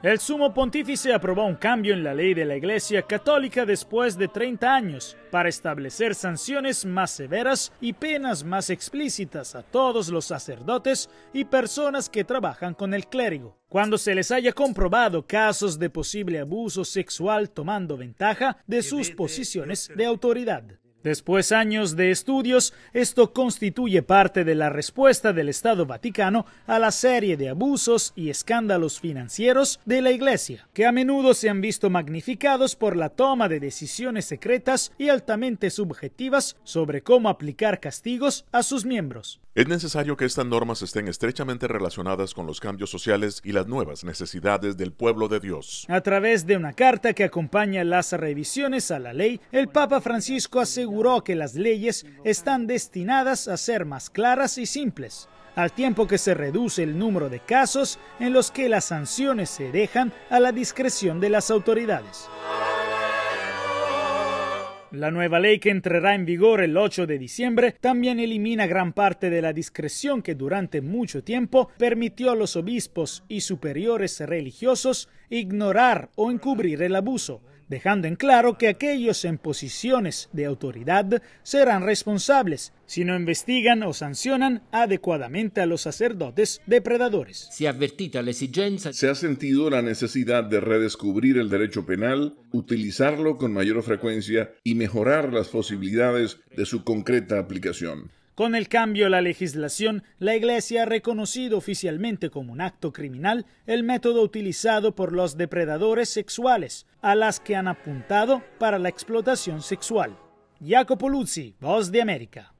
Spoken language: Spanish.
El sumo pontífice aprobó un cambio en la ley de la Iglesia Católica después de 30 años para establecer sanciones más severas y penas más explícitas a todos los sacerdotes y personas que trabajan con el clérigo. Cuando se les haya comprobado casos de posible abuso sexual tomando ventaja de sus posiciones de autoridad. Después años de estudios, esto constituye parte de la respuesta del Estado Vaticano a la serie de abusos y escándalos financieros de la Iglesia, que a menudo se han visto magnificados por la toma de decisiones secretas y altamente subjetivas sobre cómo aplicar castigos a sus miembros. Es necesario que estas normas estén estrechamente relacionadas con los cambios sociales y las nuevas necesidades del pueblo de Dios. A través de una carta que acompaña las revisiones a la ley, el Papa Francisco aseguró aseguró que las leyes están destinadas a ser más claras y simples, al tiempo que se reduce el número de casos en los que las sanciones se dejan a la discreción de las autoridades. La nueva ley que entrará en vigor el 8 de diciembre también elimina gran parte de la discreción que durante mucho tiempo permitió a los obispos y superiores religiosos ignorar o encubrir el abuso, dejando en claro que aquellos en posiciones de autoridad serán responsables si no investigan o sancionan adecuadamente a los sacerdotes depredadores. Se la Se ha sentido la necesidad de redescubrir el derecho penal, utilizarlo con mayor frecuencia y mejorar las posibilidades de su concreta aplicación. Con el cambio a la legislación, la Iglesia ha reconocido oficialmente como un acto criminal el método utilizado por los depredadores sexuales, a las que han apuntado para la explotación sexual. Jacopo Luzzi, Voz de América.